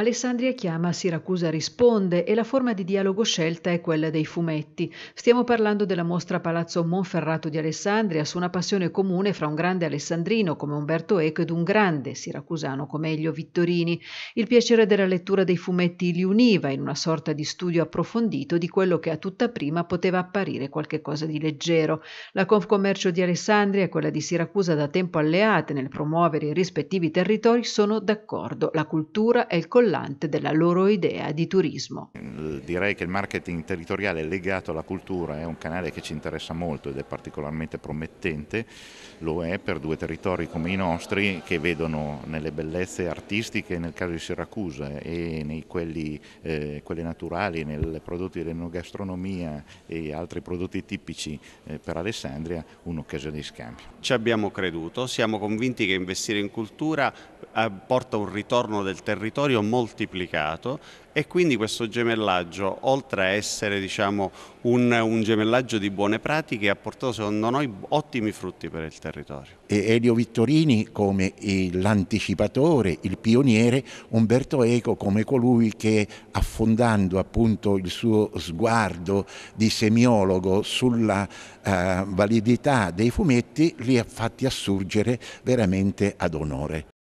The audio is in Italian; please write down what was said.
Alessandria chiama, Siracusa risponde e la forma di dialogo scelta è quella dei fumetti. Stiamo parlando della mostra Palazzo Monferrato di Alessandria su una passione comune fra un grande alessandrino come Umberto Eco ed un grande siracusano come Elio Vittorini. Il piacere della lettura dei fumetti li univa in una sorta di studio approfondito di quello che a tutta prima poteva apparire qualche cosa di leggero. La Confcommercio di Alessandria e quella di Siracusa da tempo alleate nel promuovere i rispettivi territori sono d'accordo. La cultura è il colletto collante della loro idea di turismo. Direi che il marketing territoriale legato alla cultura è un canale che ci interessa molto ed è particolarmente promettente, lo è per due territori come i nostri che vedono nelle bellezze artistiche nel caso di Siracusa e nei quelli, eh, quelli naturali, nei prodotti dell'enogastronomia e altri prodotti tipici eh, per Alessandria un'occasione di scambio. Ci abbiamo creduto, siamo convinti che investire in cultura eh, porta un ritorno del territorio moltiplicato e quindi questo gemellaggio, oltre a essere diciamo, un, un, gemellaggio di buone pratiche, ha portato secondo noi ottimi frutti per il territorio. E Elio Vittorini come l'anticipatore, il pioniere, Umberto Eco come colui che affondando appunto il suo sguardo di semiologo sulla eh, validità dei fumetti li ha fatti assurgere veramente ad onore.